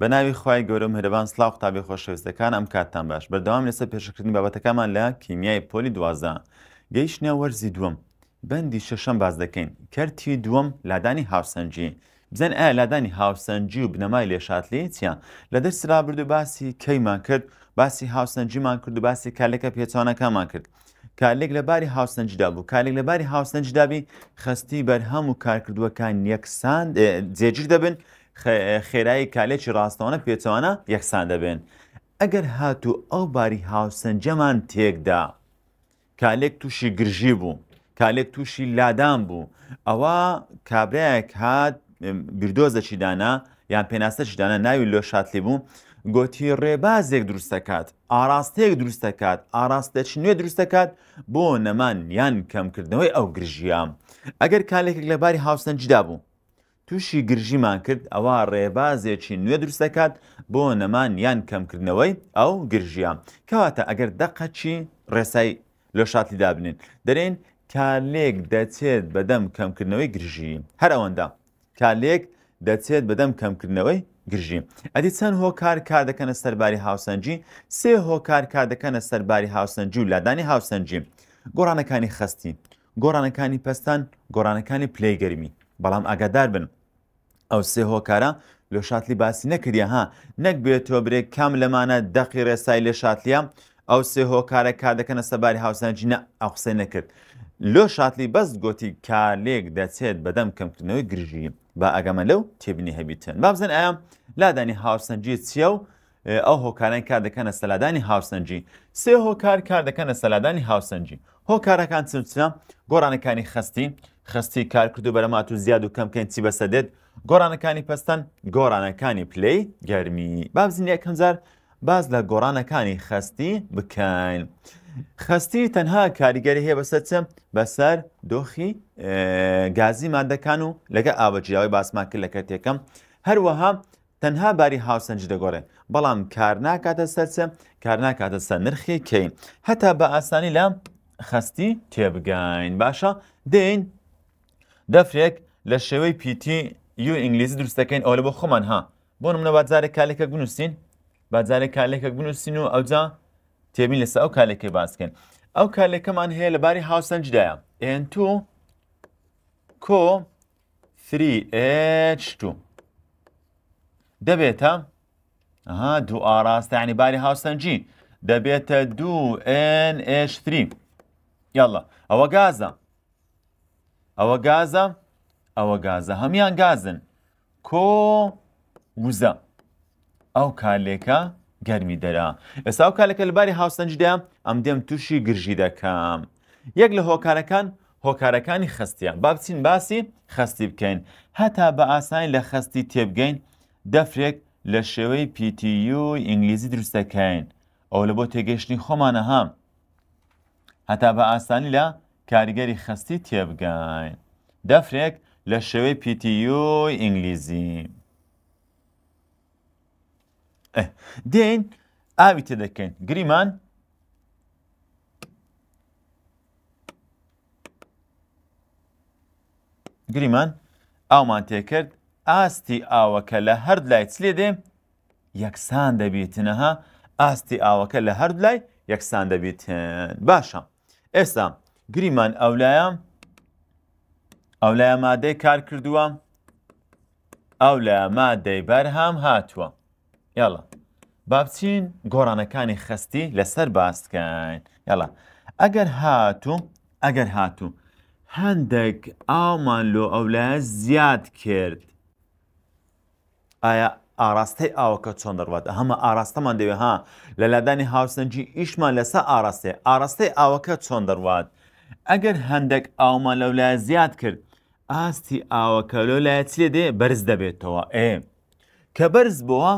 بە ناوی خی گەورە هەرەبان سلااو قوتابی خۆشەویستەکان ئەم کاتتان باش بەردەوام لەسەر پێشکردنی بابەتەکەمان لە کیمیای پۆلی دوازە گەیشتنیە وەرزی دووەم بەندی شەشەم باز دەکەین کەرتی دووەم لادانی هاوسەنجی بزن ئایا لادانی هاوسەنجی و بنەمای لێشاتلی چیان لە دەرسرا بردو باسی کەیمان کرد باسی هاوسەنجیمان کرد و باسی کالەکە پێچوانەکەمان کرد. کالێک لەباری هاوسنجدا بوو کالێک لەباری هاوسنجدابی خستی بەرهەم و کارکردوەکان یەکسان جێگیر دەبن خێرایی کالێکی ڕاستەوانە پێچوانە یەکسان دەبێن ئەگەر هاتوو ئەو باری هاوسنجەمان تێکدا کالێک تووشی گرژی بوو کالێک تووشی لادان بوو ئەوە کابراەک هات بردۆزەکی دانا یان پێناستەکی دانا ناوی لۆ شاتلی بوو گۆتی ڕێبازێک دروستەکات ئاراستەیەک دروستەکات ئاراستەچ نوێ دروستەکات بۆ نەمان یان کەمکردنەوەی ئەو گرژیام ئەگەر کالێکێک لەباری هاوسنجدا بوو تووشی گرژیمان کرد ئەوە ڕێبازێکی نوێ درستەکات بۆ نەمان یان کەمکردنەوەی ئەو گرژیە کەواتە ئەگەر دەقەچی ڕێسای لە شاتی دابنین دەرێن کالێک دەچێت بەدەم کەمکردنەوەی گرژی هەر ئەوەندا کالێک دەچێت بەدەم کەمکردنەوەی گرژی ئەدی چەند هۆکار کار دەکەنە سەرباری هاوسەنجی سێ هۆکار کار دەکەنە سەرباری هاوسەنجی و لادانی هاوسەنجی گۆڕانەکانی خستی گۆڕانەکانی پەستان گۆڕانەکانی پلەی گەرمی بەڵام ئاگادار بن ئەو سێ هۆکارە لە شاتلی باسی نەکردی ها نەک بێتۆ برێک کام لەمانە دەقی ڕێسای لە شاتلیە ئەو سێ هۆکارە کا دەکەنە سەباری هاوسەنجینە ئەو قسە نەکرد لۆ شاتلی بەست گوتی کالێک دەچێت بەدەم کەمکردنەوەی گرژی بە ئەگەمە لەو تێبنی هەبیتن با بزن ئایا لادانی هاوسەنجی چیە و ئەو هۆکاران کار دەکەنە سەلادانی هاوسەنجی سێ هۆکار کار دەکەنە سەلادانی هاوسەنجی هۆکارەکان چچە گۆرانەکانی خستی خستی کارکردو بەرەمات و زیاد و کەمکەین چی بەسە دێت گۆرانەکانی پستان گۆرانەکانی پلی گەرمی بابزین یەکەمزار باز لە گۆرانەکانی خستی بکەین. خستی تەنها کاریگەری هەیە بەسەر چم بەسەر دۆخی گازی مادەکان و لەگە ئاوەجیاوی باسمان کرد لە کەتێکم هەروەها تەنها باری هاوسنج دەگۆڕێ بەڵام کار ناکاتە سەرچە کار ناکاتە سەر نرخی کەین هەتا بە ئاسانی لە خستی تێبگەین باشە دێن دەفرێک لە شێوەی پیتی یو ئینگلیزی دروستەکەین ئەو لە بۆ خۆمان ها بۆ منە بازارێک کالێکە بنووسین بازارێک کالێکە بنووسین و ئەوجا تێبین لەسە ئەو کالێکی باسکەین ئەو کالێکەمان هەیە لەباری هاوسەنجدایە N2 کۆ 3H2 دەبێتە دوو ئاراستە عنی باری هاوسەنجی دەبێتە 2NH3 یاڵە ئەوە گازە ئەوە گازە ئەوە گازە هەمان گازن کۆ وزە ئەو کالێکە گەرمی دەرا ئێستا ئەو کالەکە لەباری هاوسەنجدا ئەم دێم تووشی گرژی دەکەم یەک لە هۆکارەکان هۆکارەکانی خستیە با بچین باسی خستی بکەین هەتا بە ئاسانی لە خستی تێبگەین دەفرێک لە شێوەی پیتیو ئینگلیزی دروستەکەین ئەو لە بۆ تێگەشتنی خۆمانە هەم هەتا بە ئاسانی لە کاریگەری خستی تێبگەین دەفرێک لە شێوەی پیتیۆی ئینگلیزی دێن ئاوی تێ دەکەین گریمان گریمان ئاومان تێکرد ئاستی ئاوەکە لە هەرد لای چلێ دێ یەکسان دەبیتنەها ئاستی ئاوەکە لە هەرد لای یەکسان دەبیتن باشە ئێستا گریمان ئەولایە ئەولایە مادەی کار کردووە ئەو لە مادەی بەرهام هاتووە یاڵە بابچین گۆڕانەکانی خستی لەسەر باستکەین یاڵە ئەگەر هاتوو ئەگەر هاتوو هەندێک ئامان لۆ ئەولایە زیاد کرد ئایا ئاراستەی ئاوەکە چۆن دەڕوات هەمە ئاراستەمان دەوێ ها لە لادانی هاوسەنجی ئیشمان لەسەر ئاراستێ ئاراستەی ئاوەکە چۆن دەڕوات ئەگەر هەندێک ئاومە لەولای زیاد کرد ئاستی ئاوەکە لۆلایە چێ دێ بەرز دەبێتەوە ئێ کە بەرز بووە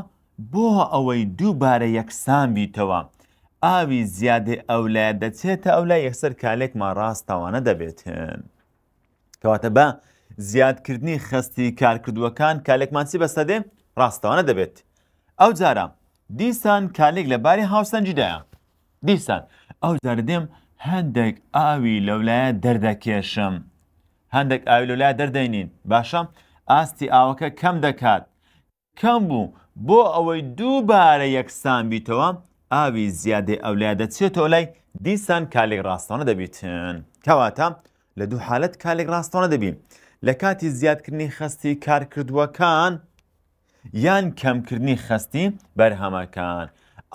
بۆ ئەوەی دووبارە یەکسان بیتەوە ئاوی زیادی ئەولای دەچێتە ئەولای یەکسەر کالێکمان ڕاستەوانە دەبێتن کەواتە بە زیادکردنی خستی کارکردوەکان کالێکمانسی بەسەدێ ڕاستەوانە دەبێت ئەو جارە دیسان کالێک لەباری هاوسەنجیدایە دیسان ئەو جاردێم هەندێک ئاوی لەولایە دەردەکێشم هەندێک ئاوی لەولای دەردەینین باشە ئاستی ئاوەکە کەم دەکات کەم بوو بۆ ئەوەی دووبارە یەکسان بیتەوە ئاوی زیادەی ئەولای دەچێتەوە لای دیسان کالێک ڕاستانە دەبیتن کەواتە لە دوو حالت کالێک ڕاستانە دەبین لە کاتی زیادکردنی خستی کارکردووەکان یان کەمکردنی خستی بەرهەمەکان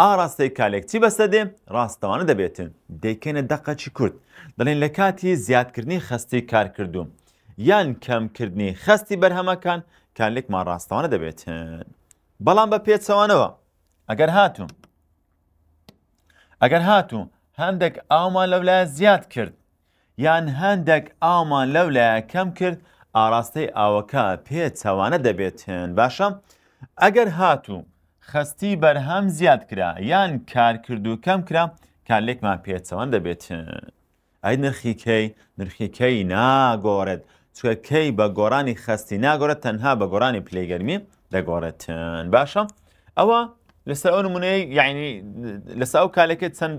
ئاراستەی کالێکچی بەسە دێ ڕاستەوانە دەبێتن دەیکەنە دەقەچی کورد دەڵێن لە کاتی زیادکردنی خستی کارکردوم یان کەمکردنی خستی بەرهەمەکان کالێکمان ڕاستەوانە دەبێتن بەڵام بە پێچەوانەوە ئەگەر هاتوون ئەگەر هاتوون هەندێک ئامان لەولایە زیاد کرد یان هەندێک ئامان لەولایە کەم کرد ئاراستەی ئاوەکە پێ چاوانە دەبێتن باشە ئەگەر هاتوو خستی بەرهەم زیاد کرا یان کارکرد و کەم کرا کارلێکمان پێچەوەند دەبێت ئەی نرخیکەی نرخیکەی ناگۆڕێت چکەکەی بە گۆرانی خستی ناگۆرە تەنها بە گۆرانی پلێگەرمی دەگۆڕێتن باشە ئەوە لەسەر ئەو نمونەی یعنی لەسا ئەو کالێکت چەند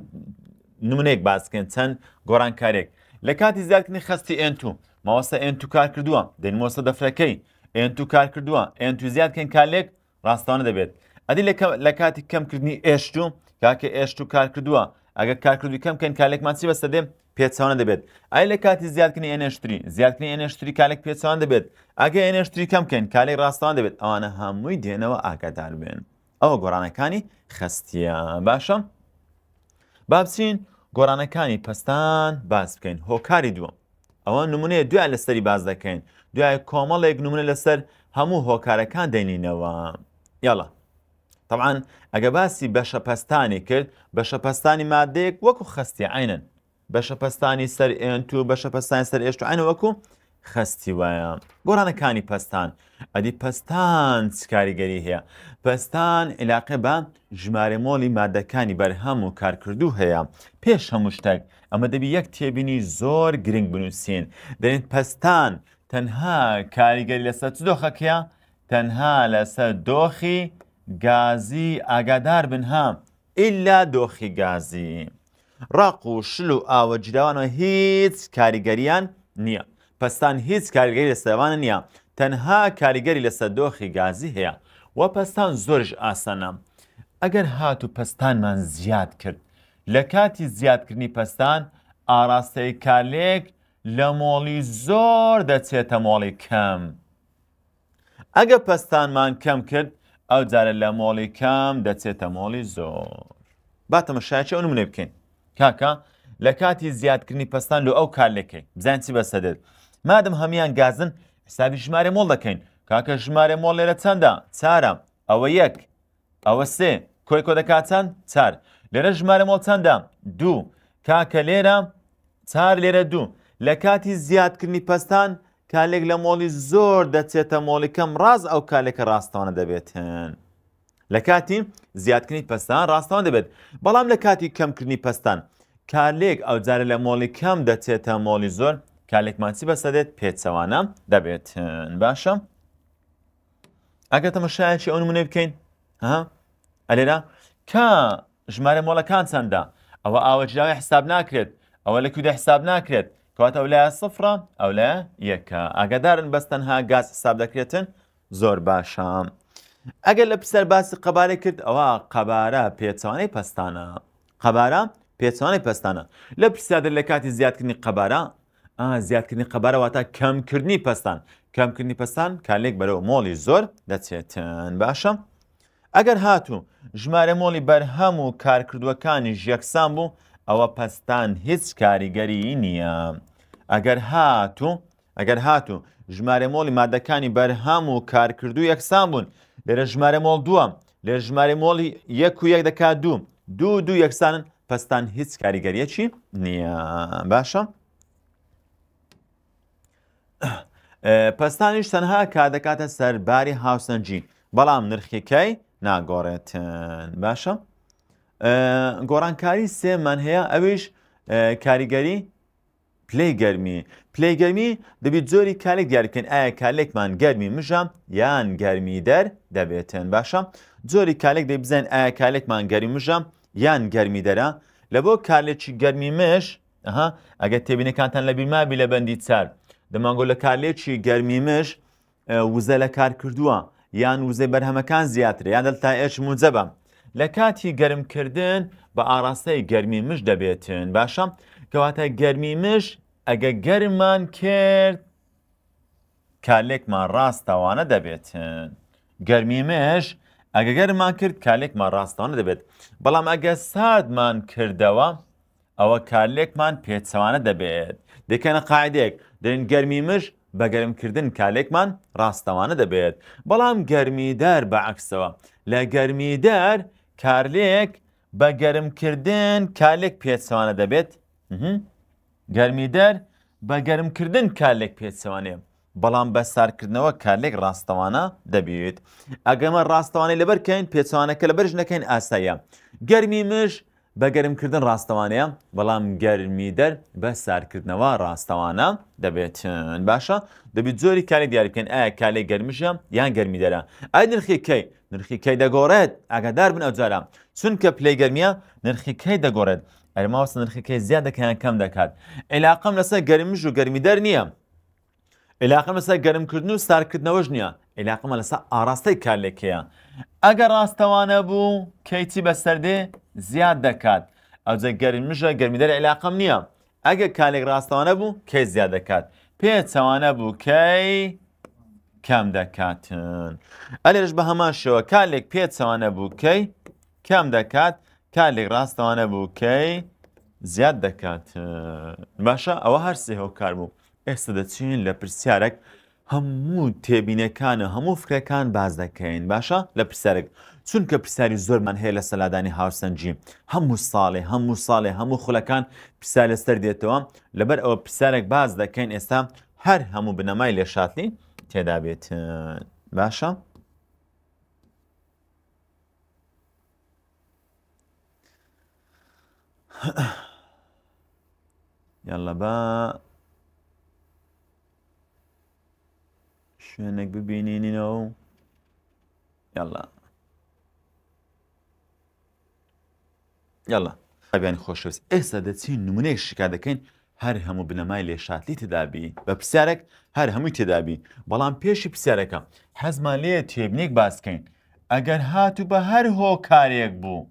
نمونێک باسکەن چەند گۆران کارێک لە کاتی زیادکردنی خستی ئێنتو ماوەستا ئێنتو کار کردووە دەنمۆسە دەفرەکەی ئێنتو کار کردووە ئێنتو زیادکەن کارلێک ڕاستانە دەبێت ئەدی لە کاتی کەمکردنی ئێشت و کاکە ئێشت و کار کردووە ئەگە کارکردوی کەم کەن کالێکمانسی بەستە دێ پێچوانە دەبێت ئای لە کاتی زیادکردنی ئێنێشتری زیادکردنی ئێنێشتری کالێک پێچوان دەبێت ئەگە ئێنێشتری کەم کەن کالێک ڕاستان دەبێت ئەوانە هەمووی دێنەوە ئاگادار بێن ئەوە گۆرانەکانی خستیە باشە بابچین گۆرانەکانی پستان باز بکەین هۆکاری دووە ئەوە نمونەیە دوای لەسەری باز دەکەین دوای کۆمەڵێک نمونە لەسەر هەموو هۆکارەکان دەینینەوە یاڵە طبعاان ئەگە باسی بەشەپەستانی کرد بەشەپەستانی مادەیەک وەکو خستی عینن بەشەپەستانی سەر ئێنت و بەشەپەستانی سەر ئێشت عینە وەکو خستی وایە گۆرانەکانی پستان ئەدی پستان چکاریگەری هەیە پستان علاقە بە ژمارە مۆڵی مادەکانی بەرهەم و کارکردو هەیە پێش هەموو شتێک ئەمە دەبی یەک تێبینی زۆر گرنگ بنووسین دەێن پستان تەنها کاریگەری لەسەر دۆخەکەە تەنها لەسەر دۆخی گازی ئاگادار بن هام ئللا دۆخی گازی ڕاق و شل و ئاوە جیراوانە هیچ کاریگەریان نییە پستان هیچ کاریگەری لە سەوانە نییە تەنها کاریگەری لەسەر دۆخی گازی هەیە و پستان زۆرش ئاسانە ئەگەر هات و پستانمان زیاد کرد لە کاتی زیادکردنی پستان ئاراستەی کارلێک لە مۆڵی زۆر دەچێتە مۆڵی کەم ئەگە پستانمان کەم کرد ئەو جارە لە مۆڵی کام دەچێتە مۆڵی زۆر باتەمەشایکی ئەو نمونێ بکەین کاکە لە کاتی زیادکردنی پستان لە ئەو کارلەکەی بزانسی بەسەدت مادەم هەمان گازن حسابی ژمارە مۆڵ دەکەین کاکە ژمارە مۆڵ لێرە چەندە چارە ئەوە یەک ئەوە سێ کۆی کۆ دەکات چەند چار لێرە ژمارە مۆڵ چەندە دوو کاکە لێرە چار لێرە دوو لە کاتی زیادکردنی پستان کالێک لە مۆلی زۆر دەچێتە مۆلیکەم ڕاز ئەو کالێکە ڕاستانە دەبێتن. لە کاتی زیادکردنی پستان ڕاستان دەبێت بەڵام لە کاتی کەمکردنی پستان کالێک ئەو جارە لە مۆلی کەم دەچێتە مۆلی زۆر کالێکمانسی بەسەدێت پێچەوانە دەبێتن باشە؟ ئەگە تەمەشایەکی ئەو نمونێ بکەین ئەلێرا کە ژمارە مۆڵەکان چەندە ئەوە ئاوەجراوی حساب ناکرێت ئەوە لە کودە حساب ناکرێت کەواتە ئەو لایە سفرە ئەو لە یەکە ئاگادارن بەستەنها گاز حساب دەکرێتن زۆر باشام. ئەگەر لە پسەر باسی قەبارە کرد ئەوە قەبارە پێچوانەی پستانە قەبارە پێچوانەی پستانە لە پرسیادر لە کاتی زیادکردنی قەبارە زیادکردنی قەبارەواتە کەمکردنی پستان کەمکردنی پستان کالێک بەرەو مۆڵی زۆر دەچێتن باشە ئەگەر هاتوو ژمارە مۆڵی بەرهەم و کارکردوەکانی ژەکسان بوو ئەوە پستان هیچ کاریگەری نییە ئەگەر هاتوو ئەگەر هاتوو ژمارە مۆڵی مادەکانی بەرهام و کارکردو یەکسان بوون لێرە ژمارە مۆڵ دووە لێ ژمارە مۆڵی یەک و یەک دەکات دوو دوو دوو یەکسانن پستان هیچ کاریگەریەکی نییە باشە پستانیش تەنها کا دەکاتە سەرباری هاوسەنجی بەڵام نرخەکەی ناگۆڕێتن باشە گۆڕانکاری سێمان هەیە ئەویش کاریگەری پلەی گەرمی پلەی گەرمی دەبیت زۆری کالێک دیارکەن ئایا کالێکمان گەرمی مژە یان گەرمی دەر دەبێتێن باشە زۆری کالێک دەی بزەن ئایا کالێکمان گەری مژە یان گەرمی دەرە لە بۆ کالێکی گەرمی مش ئەها ئەگەر تێبینەکانتان لە بیرمابی لە بەندی چار دەمانگۆ لە کالێکی گەرمی مش وزە لە کار کردووە یان وزەی بەرهەمەکان زیاتر یان دەلتا ئێش موجەبە لە کاتی گەرمکردن بە ئاراستەی گەرمی مش دەبێتن باشە کەواتە گەرمی مش ئەگە گەرممان کرد کالێکمان ڕاستەوانە دەبێتن گەرمی مش ئەگە گەرممان کرد کالێکمان ڕاستەوانە دەبێت بەڵام ئەگە سادمان کردەوە ئەوە کالێکمان پێچەوانە دەبێت دەکەنە قاعدێک دێن گەرمی مش بە گەرمکردن کالێکمان ڕاستەوانە دەبێت بەڵام گەرمیدار بە عکسەوە لە گەرمیدار کارلێک بە گەرمکردن کالێک پێچەوانە دەبێت گەرمیدەر بە گەرمکردن کالێک پێچەوانێ بەڵام بە سارکردنەوە کالێک ڕاستەوانە دەبێت ئەگەمە ڕاستەوانەی لەبەرکەین پێچوانەکە لە بەرژ نەکەین ئاسایە گەرمی مش بە گەرمکردن ڕاستەوانەیە بەڵام گەرمی دەر بە سارکردنەوە ڕاستەوانە دەبێتن باشە دەبیت زۆری کاری دیارکەن ئایا کالێک گەرمژە یان گەرمی دەرە ئای نرخی کەی نرخی کەی دەگۆڕێت ئاگادار بن ئەوجارە چونکە پلەی گەرمیە نرخی کەی دەگۆڕێت ئەرماوەسە نرخەکەی زیاد دەکەیان کەم دەکات عێلاقم لەسەر گەرمش و گەرمیدەر نییە عێلاقم لەسەر گەرمکردن و سارکردنەوەش نییە عێلاقمە لەسەر ئاراستەی کارلێکەیە ئەگەر ڕاستەوانە بوو کەیتی بەسەردێ زیاد دەکات ئەوجە گەرمژە گەرمیدەر عێلاقم نییە ئەگەر کالێک ڕاستەوانە بوو کەی زیاد دەکات پێ چاوانە بوو کەی کەم دەکاتن ئەلێرش بە هەمان شەوە کالێک پێ چاوانە بوو کەی کەم دەکات کالێک ڕاستەوانە بوو کەی زیاد دەکات باشە ئەوە هەر سێهۆکار بوو ئێستا دەچین لە پرسیارێک هەموو تێبینەکانە هەموو فکرەکان باز دەکەین باشە لە پرسیارێک چونکە پرسیاری زۆرمان هەیە لە سەلادانی هاوسەنجی هەموو ساڵێ هەموو ساڵێ هەموو خولەکان پرسیار لەسەر دێتەوە لەبەر ئەوە پرسیارێک باز دەکەین ئێستا هەر هەموو بنەمای لێشاتنی تێدابێت باشە؟ یاڵە با شوێنێک ببینینەوە یاڵە یاڵە ئەبیان خۆشەویست ئێستا دەچین نمونەیە شکا دەکەین هەر هەموو بنەمای لێشاتلی تێدابی بە پرسیارێک هەر هەمووی تێدابی بەڵام پێشی پرسیارەکە حەزمان لێ تێبنێک باسکەین ئەگەر هاتو بە هەر هۆ کارێک بوو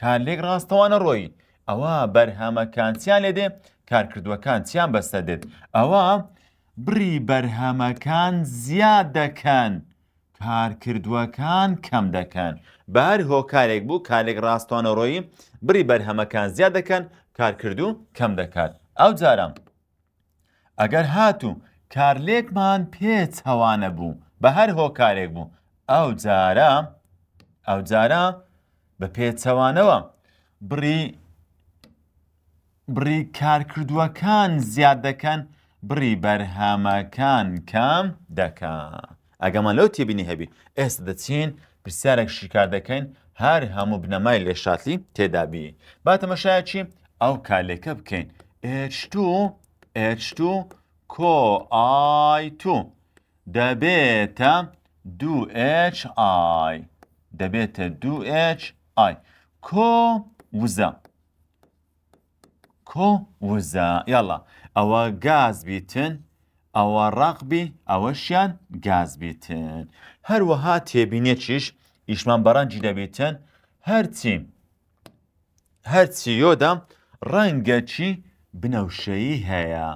کارلێک ڕاستەوانە ڕۆی ئەوە بەرهەمەکانسییان لێدێ کارکردوەکان چیان بەستە دێت ئەوە بری بەرهەمەکان زیاد دەکەن کارکردوەکان کەم دەکەن بار هۆکارێک بوو کارێک ڕاستوانەڕۆیی بری بەرهەمەکان زیاد دەکەن کارکردو کەم دەکات ئەو جارم ئەگەر هاتوو کارلێکمان پێچ هەوانە بوو بە هەر هۆکارێک بوو ئەو جارە ئەو جارە بە پێچەوانەوە بری بڕی کارکردووەکان زیاد دەکەن بڕی بەرهامەکان کام دەکەن ئەگەمان لەو تێبینی هەبی ئێستا دەچین پرسیارێک شیکار دەکەین هەر هەموو بنەمای لێشاتلی تێدابی باتەمەشایەکی ئەو کالێکە بکەین H2 H2 کۆI2 دەبێتە دوHI دەبێتە دوHI کۆ وزە کۆوزە یاڵە ئەوە گاز بیتن ئەوە ڕقبی ئەوەشیان گاز بیتن هەروەها تێبینێکیش ئیشمان بەڕەنجی دەبێتن هەرچی هەرچی یۆدا ڕەنگەچی بنەوشەیی هەیە.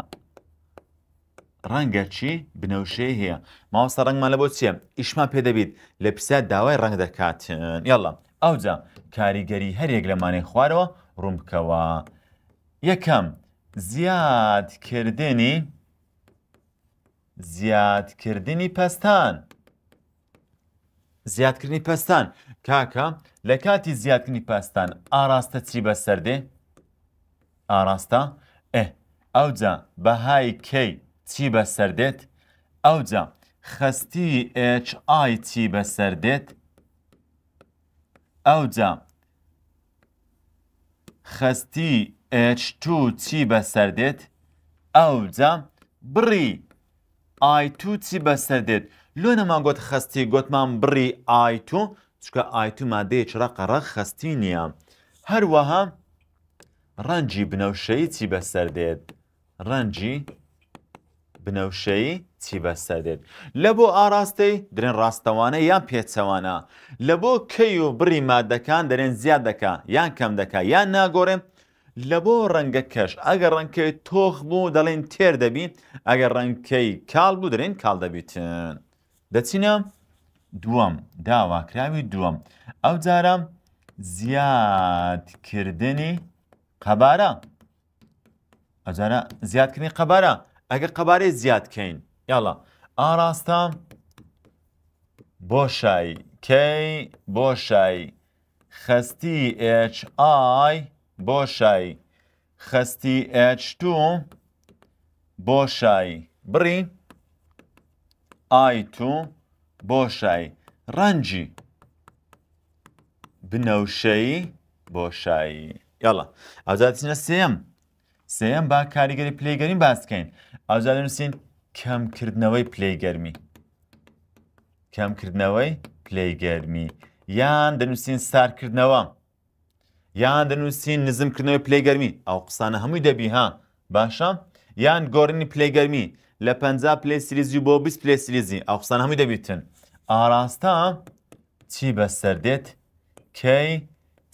ڕەنگە چی بنەوشەی هەیە ماوەستا ڕنگمان لە بۆ چییە ئیشمان پێدەبیت لە پیسە داوای ڕنگ دەکاتن یاڵە ئەوجا کاریگەری هەرێک لەمانەی خوارەوە ڕوومکەوە یەکەم زیادکردنی زیادکردنی پەستان زیادکردنی پەستان کاکە لە کاتی زیادکردنی پەستان ئاراستە چی بەسەردێ ئاراستە ئە ئەوجا بەهای کەی چی بەسەردێت ئەوجا خستی HI چی بەسەردێت ئەوجا خستی H2 چی بەسەر دێت؟ ئەو جام بڕی ئایت چی بەسەر دێت لۆ نەماگوت خستی گوتمان بڕی ئایت چکە ئایت مادەیە چراقەڕە خستی نییە هەروەها ڕەنجی بنەوشەی چی بەسەر دێت ڕەنجی بنەوشەی چی بەسەر دێت لە بۆ ئاراستەی درێن ڕاستەوانە یان پێچەوانە لە بۆ کەی و بڕی مادەکان دەرێن زیاد دەکە یان کەم دەکە یان ناگۆڕێن لە بۆ ڕەنگە کەش ئەگەر ڕەنکەی تۆخ بوو دەڵێن تێر دەبین ئەگەر ڕەنکەی کاڵ بوو دەڵێن کاڵ دەبیتن دەچینە دووەم داواکراوی دووەم ئەو جارە زیادکردنی قەبارە ئەجارە زیادکردنی قەبارە ئەگەر قەبارەی زیادکەین یاڵە ئاڕاستە بۆشای کەی بۆشای خستی HI بۆشایی خستی H2 بۆشایی بڕی I2 بۆشایی ڕەنجی بنەوشەی بۆشایی یاڵە ئازاتینە سێم سێم با کاریگەری پلەیگەریم باسکەین ئازادنووسین کەمکردنەوەی پلەیگەرمی کەمکردنەوەی پلەیگەرمی یان دەنووسین سارکردنەوە یان دەنووسین نزمکردنەوەی پلەیگەرمی ئەو قسانە هەمووی دەبیها باشە یان گۆڕنی پلەیگەرمی لە پ پلەی سریزی بۆ 20 پلەی سریزی ئەو قسان هەمووی دەبیتن ئاراستا چی بەسەر دێت کەی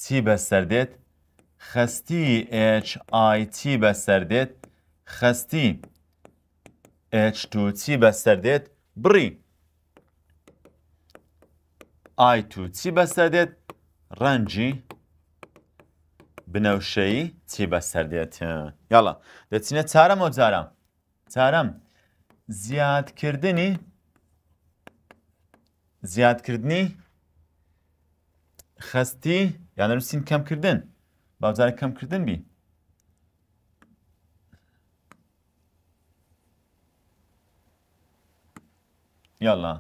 چی بەسەر دێت خستی HIT بەسەر دێت خستی H2 چی بەسەر دێت بڕی I2 چی بەسەر دێت ڕەنجی بنەوشەی چی بەسەر دێت یاڵە دەچینە چارەم و زیاد چارەم زیادکردنی زیادکردنی خستی یان نووسین کەمکردن باوجارە کەمکردن بی کم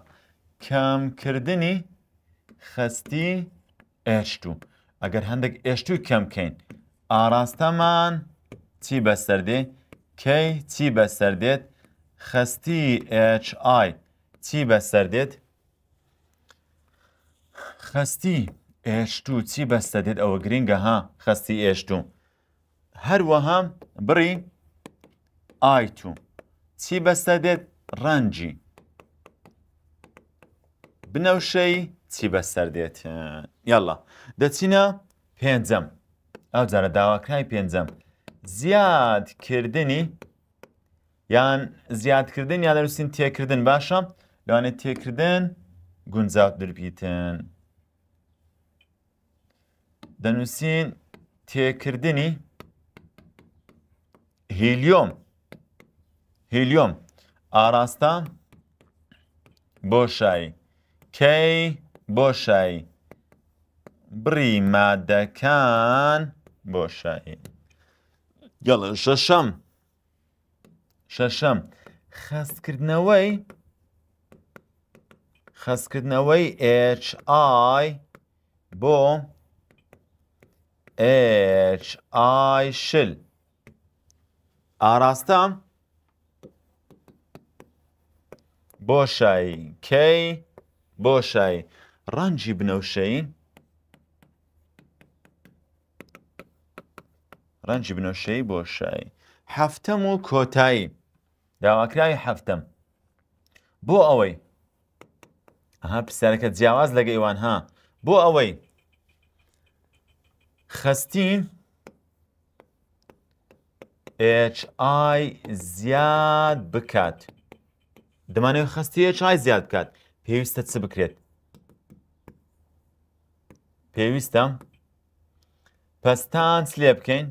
کەمکردنی خستی اشتو. ئەگەر هەندێک ئێشتوی کەمکەین ئاراستەمان چی بەسەردێ کەی چی بەسەردێت خستی HI چی بەسەردێت خستی ئێشتو چی بەستەدێت ئەوە گرنگە ها خستی ئێشتو هەروەها بڕی ئایتو چی بەستەدێت ڕەنجی بنەوشەی چی بەسەردێت یاڵە دەچینە پێنجەم ئەو جارە داواکای پێنجەم زیادکردنی یان زیادکردن یا دەنووسین تێکردن باشە لەوانێت تێکردن گونجاوتر بیتن دەنووسین تێکردنی هیلیۆم هیلیۆم ئاراستا بۆشایی کەی بۆشایی بڕی مادەکان بۆ شاهین گەڵ شەشەم شەشەم خەستکردنەوەی خەستکردنەوەی HI بۆ HI شل ئاراستە بۆشایی کەی بۆشایی ڕەنجی بنەوشەین ڕەنجی بنۆشەی بۆ شایی هەفتەم و کۆتایی داواکراوی هەفتەم بۆ ئەوەی ئەها پرسیارەکە جیاواز لەگە ئیوان ها بۆ ئەوەی خستی HI زیاد بکات دەمانەوە خستی HI زیاد بکات پێویستە چ بکرێت پێویستە پەستان سلێ بکەین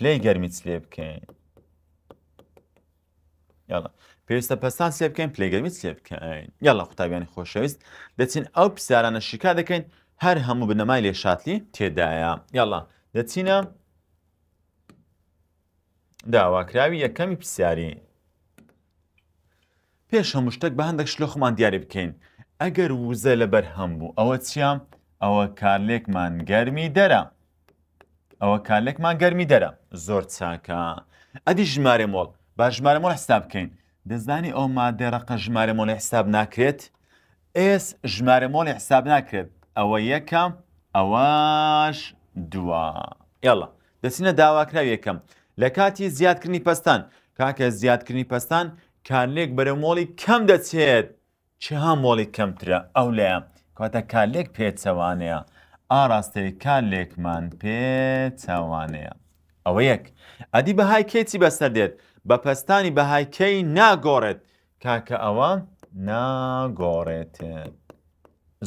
پلەی گەرمیت لێ بکەین یاڵە پێویستە پستان سێ بکەین پلێگەرمیت لێ بکەین یاڵە قوتابیانی خۆشەویست دەچین ئەو پرسیارانە شیکا دەکەین هەر هەموو بنەمای لێ شاتلی تێدایە یاڵە دەچینە داواکراوی یەکەمی پرسیاری پێش هەموو شتێک بە هەندێک شلۆخمان دیاری بکەین ئەگەر وزە لەبەر هەم بوو ئەوە چیان ئەوە کارلێکمان گەرمی دەرە ئەوە کالێکمان گەرمی دەرە زۆر چاکە ئەدی ژمارە مۆڵ با ژمارە مۆڵ حساب بکەین دەزانی ئەو مادەرەقە ژمارە مۆڵی حساب ناکرێت ئێس ژمارە مۆڵی حساب ناکرێت ئەوە یەکەم ئەوەش دووە یاڵە دەچینە داواکراوی یەکەم لە کاتی زیادکردنی پستان کاکە زیادکردنی پستان کارلێک بەرە مۆڵی کەم دەچێت چه مۆڵی کەمترە ئەو لەیە کاتە کارلێک پێچەوانەیە. ئاراستەیەکە لێکمان پێچەوانەیە ئەوە یەک ئەدی بەهای کێچی بەسەر دێت بە پەستانی بەهایکەی ناگۆڕێت کاکە ئەوە ناگۆڕێتێت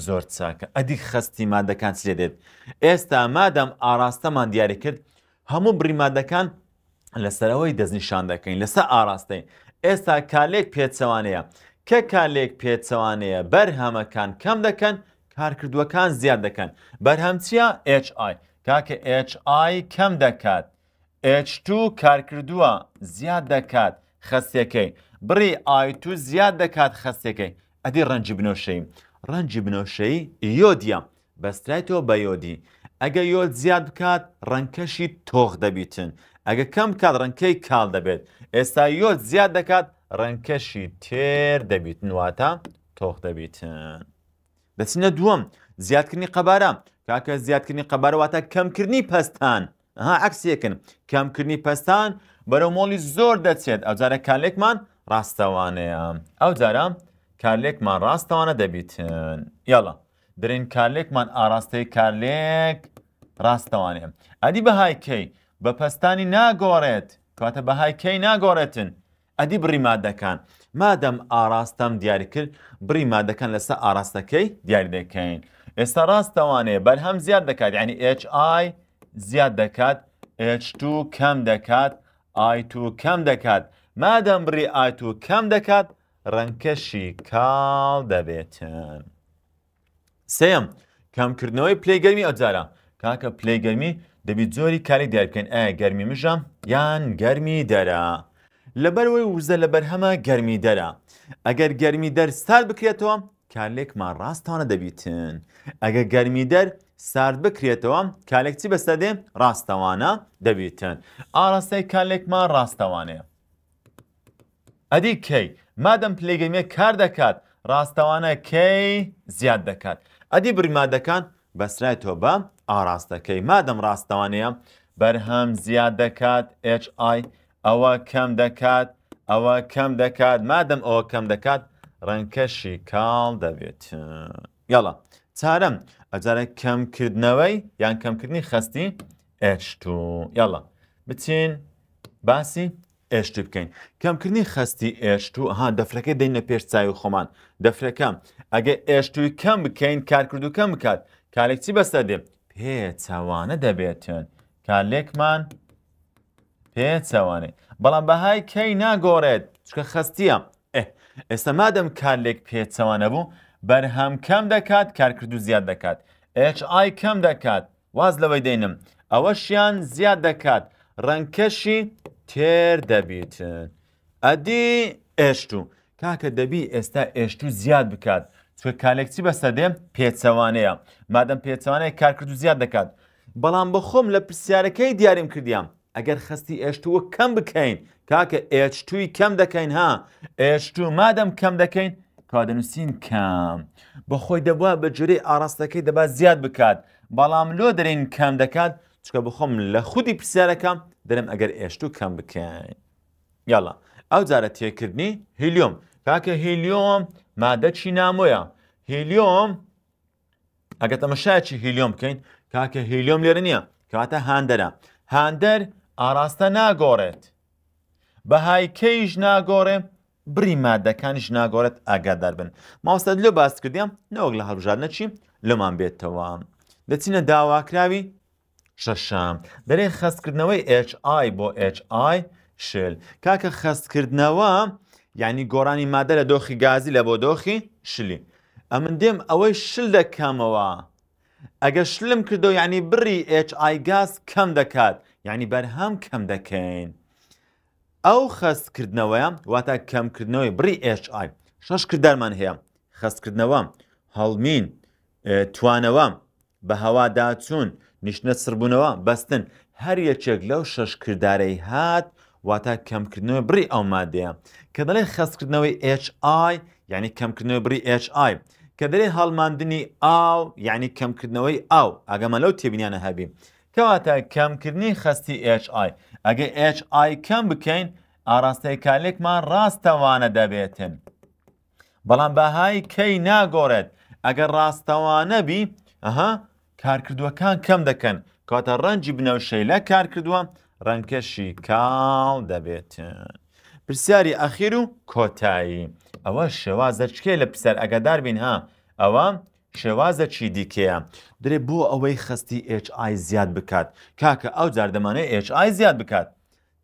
زۆر چاکە ئەدی خستی مادەکان چێ دێت ئێستا مادەم ئاراستەمان دیاری کرد هەموو بریمادەکان لەسەرەوەی دەستنیشان دەکەین لەسەر ئاراستەی ئێستا کالێک پێچەوانەیە کە کالێک پێچەوانەیە بەرهەمەکان کەم دەکەن کارکردوەکان زیاد دەکەن بەرهەمچیە HI کاکە HI کەم دەکات H2 کارکردووە زیاد دەکات خستەکەی بڕی ئایتو زیاد دەکات خستەکەی ئەدی ڕەنجی بنۆشەی ڕەنجی بنۆشەی یۆدیە بەسترایەوە بە یۆدی ئەگە یۆت زیاد بکات ڕەنکەشی تۆخ دەبیتن ئەگە کەم کات ڕەنکەی کاڵ دەبێت ئێستا یۆت زیاد دەکات ڕەنکەشی تێر دەبیتن واتە تۆخ دەبیتن. دەچینە دووەم زیادکردنی قەبارە کاکە زیادکردنی قەبارەواتە کەمکردنی پستان ها عکسیەکن کەمکردنی پستان بەرەو مۆڵی زۆر دەچێت ئەو جارە کالێکمان ڕاستەوانەیە ئەو جارە کارلێکمان ڕاستەوانە دەبیتن یاڵە درین کارلێکمان ئاراستەی کارلێک ڕاستەوانێ ئەدی بەهایکەی بە پستانی ناگۆڕێت کاتە بەهایکەی ناگۆڕێتن ئەدی بڕیمادەکان مادەم ئاراستەم دیاری کرد بری مادەکەن لەسەر ئاراستەکەی دیاری دەکەین ئێستا ڕاستەوانێ بەرهەم زیاد دەکات ینی HI زیاد دەکات H2 کەم دەکات I2 کەم دەکات مادەم بری I2 کەم دەکات ڕەنکەشی کاڵ دەبێتن سم کەمکردنەوەی پلێگەرمی ئەوجارە کاکە پلێگەرمی دەبیت زۆری کاری دیار بکەین ئایا گەرمی مژە یان گەرمی دەرە. لەبەرەوەی وزە لە بەرهەمە گەرمی دەرە ئەگەر گەرمی دەر سار بکرێتەوە کارلێکمان ڕاستانە دەبیتن ئەگە گەرمی دەر سارد بکرێتەوە کالێکچی بەسەدێ ڕاستەوانە دەبیتن ئاراستای کالێکمان ڕاستەوانێ ئەدی کەی مادەم پلێگەمیە کار دەکات ڕاستەوانە کەی زیاد دەکات ئەدی بریمادەکان بەسرایەوە بە ئاراستەکەی مادەم ڕاستەوانەیە بەرهەم زیاد دەکات HI ئەوە کەم دەکات ئەوە کەم دەکات مادەم ئەوە کەم دەکات ڕەنکەشی کاڵ دەبێت یاڵە چارەم ئەجارە کەمکردنەوەی یان کەمکردنی خستی ئێشتو یاڵە بچین باسی ئێشتی بکەین کەمکردنی خستی ئێشتو ها دەفرەکەی دەینە پێش چای و خۆمان دەفرەکەم ئەگە ئێشتوی کەم بکەین کارکردو کەم بکات کالێک چی بەسەر دێ پێ چاوانە دەبێتن کالێکمان پێچەوانێ بەڵام بەهای کەی ناگۆڕێت چکە خستیە ئێستا مادەم کارلێک پێچەوانە بوو بەرهەم کەم دەکات کارکردو زیاد دەکات HI کەم دەکات واز لەوەی دێنم ئەوەشیان زیاد دەکات ڕەنکەشی تێر دەبیتن ئەدی ئێشت و کاکە دەبی ئێستا ئێشت و زیاد بکات چکە کالێکچی بەسەدێ پێچەوانەیە مادەم پێچوانەیە کارکردو زیاد دەکات بەڵام بە خۆم لە پرسیارەکەی دیاریم کردیان ئەگەر خستی ئێشتووە کەم بکەین کاکە ئێچتووی کەم دەکەین ها ئێشتو مادەم کەم دەکەین کادەنووسین کەم بەخۆی دەبە بە جرێ ئاراستەکەی دەبا زیاد بکات بەڵام لۆ دەرین کەم دەکات چکە بخۆم لە خودی پرسیارەکەم دەرم ئەگەر ئێشتو کەم بکەین یاڵە ئەو جارە تێکردنی هیلیۆم کاکە هیلیۆم مادە چی نامۆیە هیلیۆم ئەگە تەمەشایکی هیلیۆم بکەین کاکە هیلیۆم لێرە نییە کاتە هاندەرە هاندەر ئاراستە ناگۆڕێت بەهایکەیش ناگۆڕێ بری مادەکانیش ناگۆڕێت ئاگادار بن ماوەستە لێ باس کردیم نەوەک لە هەڵبژارنە چی لەمان بێتەوە دەچینە داواکراوی شەشام دەرێ خەستکردنەوەی HI بۆ HI شل کاکە خەستکردنەوە یعنی گۆڕانی مادە لە دۆخی گازی لە بۆ دۆخی شلی ئەمن دێم ئەوەی شل دەکەمەوە ئەگە شلم کردو یعنی بری HI گاز کەم دەکات یعنی بەرهەم کەم دەکەین ئەو خستکردنەوەیە واتە کەمکردنەوەی بری HI شش کردارمان هەیە خستکردنەوە هەڵمین توانەوە بە هەوا داچوون نیشتە سربوونەوە بەستن هەر یەکێک لەو شەشکردارەی هات واتە کەمکردنەوەی بری ئەو مادەیە کە دەڵێن خستکردنەوەی HI یعنی کەمکردنەوەی بری HI کە دەڵێن هەڵماندنی ئاو یعنی کەمکردنەوەی ئاو ئەگەمە لەو تێبینیانە هەبی کەواتە کەمکردنی خستی HI ئەگە HI کەم بکەین ئاراستەی کالێکمان ڕاستەوانە دەبێتن. بەڵام بەهای کەی ناگۆڕێت ئەگەر ڕاستەوانە بی ئەها کارکردوەکان کەم دەکەن کاتە ڕەنجی بنەوشەی لە کارکردووە ڕەنکەشی کاڵ دەبێتن. پرسیاری ئەخیر و کۆتایی ئەوە شێوازە چکێ لە پسەر ئەگەدار بین ها ئەوە شێوازە چی دیکەیە درێ بۆ ئەوەی خستی HI زیاد بکات کاکە ئەو جاردەمانەی HI زیاد بکات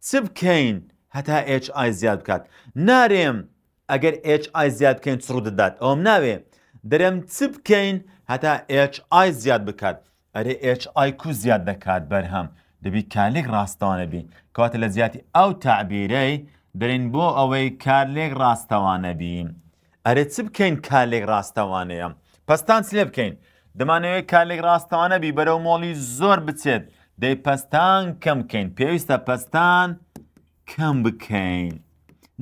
چ بکەین هەتا HI زیاد بکات نارێم ئەگەر HI زیاد بکەین چڕوو دەدات ئەوم ناوێ دەرێم چ بکەین هەتا HI زیاد بکات ئەرێ HI کو زیاد دەکات بەرهەم دەبی کالێک ڕاستەوانە بین کەواتە لە زیاتی ئەو تعبیرەی دەرین بۆ ئەوەی کارلێک ڕاستەوانە بین ئەرێ چ بکەین کالێک ڕاستەوانەیە پستان سلێ بکەین دەمانەوەی کالێک ڕاستەوانەبی بەرەو مۆڵی زۆر بچێت دەی پستان کەم بکەین پێویستە پستان کەم بکەین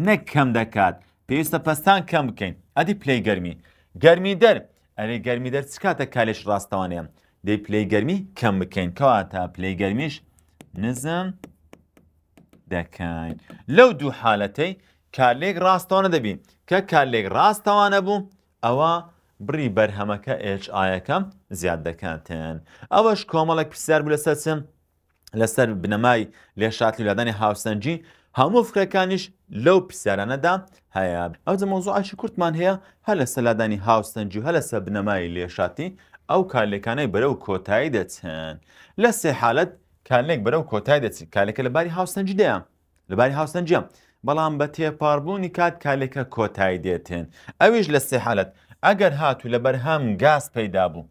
نەک کەم دەکات پێویستە پستان کەم بکەین ئەدی پلەی گەرمی گەرمی دەر ئەرێ گەرمی دەر چکاتە کالێش ڕاستەوانەیە دەی پلەی گەرمی کەم بکەین کەواتە پلەی گەرمیش نزم دەکەین لەو دوو حالەتەی کارلێک ڕاستەوانە دەبین کە کارلێک ڕاستەوانە بوو ئەوە بری بەرهەمەکە HIەکەم زیاد دەکاتێن ئەوەش کۆمەڵێک پرسیار بوو لەسەر چم لەسەر بنەمای لێشاتی لەدانی هاوسەنجی هەموو فکرەکانیش لەو پرسیارانەدا هەیە ئەو مۆزوعشی کورتمان هەیە هە لە سەلادانی هاوسەنجی و هە لەسەر بنەمای لێشاتی ئەو کارلەکانەی بەرەو کۆتایی دەچن لە سێ حالت کارلێک بەرەو کۆتای دەچیت کارلەکە لەباری هاوسەنجی دەیە لەباری هاوسەنجە بەڵام بە تێپاربوونی کات کارلێکە کۆتایی دێتێن ئەویش لە سێ حالت ئەگەر هاتوو لە بەرهام گاز پەیدا بوو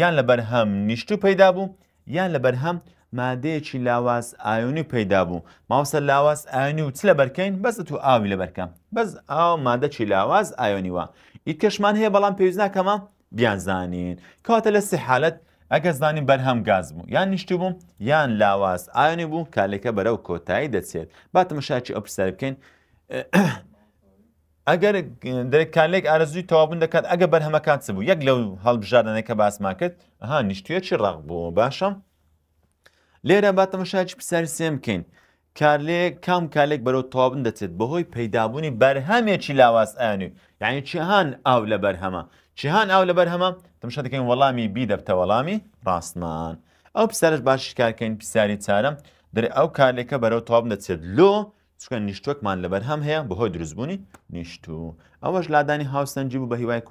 یان لە بەرهەم نیشت و پەیدا بوو یان لە بەرهەم مادەیەکی لاواز ئایۆنی پەیدا بوو ماوسە لاواز ئاینی و چ لە بەرکەین بەس تو ئاوی لە بەرکەم بەس ئاو مادەچی لاواز ئایۆنیوە ئیتکەشمان هەیە بەڵام پێویستناکەمە بیانزانین کەواتە لە سحالەت ئەگە زانین بەرهەم گاز بوو یان نیشتی بووم یان لاواز ئاینی بوو کالێکە بەرەو کۆتایی دەچێت با تەمەشاکی ئەو پرسیار بکەین ئەگەر دەرێککانلێک ئارزوی تەوابوون دەکات ئەگە بەرهەمەکان چ بوو یەک لەو هەڵبژاردنەیە کە باسما کرد ئەها نیشتویە چی ڕق بوو باشە لێرە باتەمەشاچ پرسیاری سێ بکەین کارلێک کام کارێک بەرەو تەوابن دەچێت بەهۆی پەیدابوونی بەرهەمێکی لاواز ئاینی یعنی چیهان ئاو لە بەرهەمە چیهان ئاو لە بەرهەمە تەمشە دەکەین وەڵامی بی دەبتە وەڵامی ڕاستمان ئەو پسەرش باشش کارکەین پرسیاری چارە دەێ ئەو کارلێکە بەرەو تەوابن دەچێت لۆ چکە نیشتوەکمان لەبەر هەم هەیە بەهۆی دروستبوونی نیشتوو ئەوەش لادانی هاوسەنجی بوو بە هیوای